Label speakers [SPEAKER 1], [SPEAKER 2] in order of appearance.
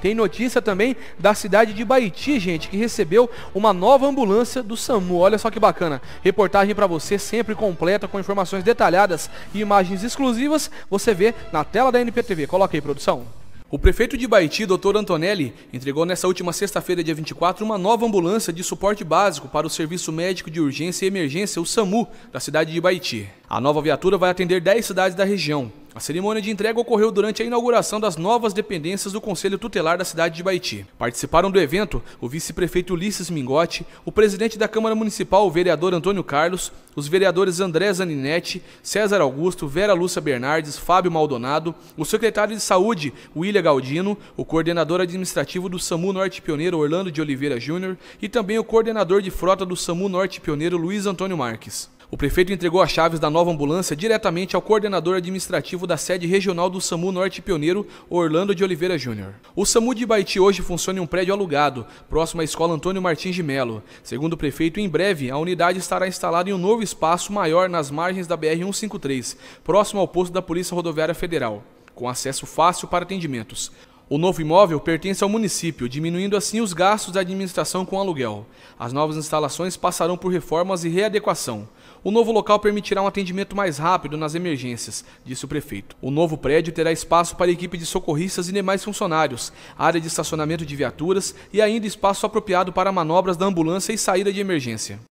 [SPEAKER 1] Tem notícia também da cidade de Baiti, gente, que recebeu uma nova ambulância do SAMU. Olha só que bacana. Reportagem para você sempre completa com informações detalhadas e imagens exclusivas. Você vê na tela da NPTV. Coloca aí, produção. O prefeito de Baiti, Dr. Antonelli, entregou nesta última sexta-feira, dia 24, uma nova ambulância de suporte básico para o Serviço Médico de Urgência e Emergência, o SAMU, da cidade de Baiti. A nova viatura vai atender 10 cidades da região. A cerimônia de entrega ocorreu durante a inauguração das novas dependências do Conselho Tutelar da cidade de Baiti. Participaram do evento o vice-prefeito Ulisses Mingotti, o presidente da Câmara Municipal, o vereador Antônio Carlos, os vereadores André Zaninetti, César Augusto, Vera Lúcia Bernardes, Fábio Maldonado, o secretário de Saúde, William Galdino, o coordenador administrativo do SAMU Norte Pioneiro, Orlando de Oliveira Júnior, e também o coordenador de frota do SAMU Norte Pioneiro, Luiz Antônio Marques. O prefeito entregou as chaves da nova ambulância diretamente ao coordenador administrativo da sede regional do SAMU Norte Pioneiro, Orlando de Oliveira Júnior. O SAMU de Baiti hoje funciona em um prédio alugado, próximo à Escola Antônio Martins de Melo. Segundo o prefeito, em breve a unidade estará instalada em um novo espaço maior nas margens da BR-153, próximo ao posto da Polícia Rodoviária Federal com acesso fácil para atendimentos. O novo imóvel pertence ao município, diminuindo assim os gastos da administração com aluguel. As novas instalações passarão por reformas e readequação. O novo local permitirá um atendimento mais rápido nas emergências, disse o prefeito. O novo prédio terá espaço para a equipe de socorristas e demais funcionários, área de estacionamento de viaturas e ainda espaço apropriado para manobras da ambulância e saída de emergência.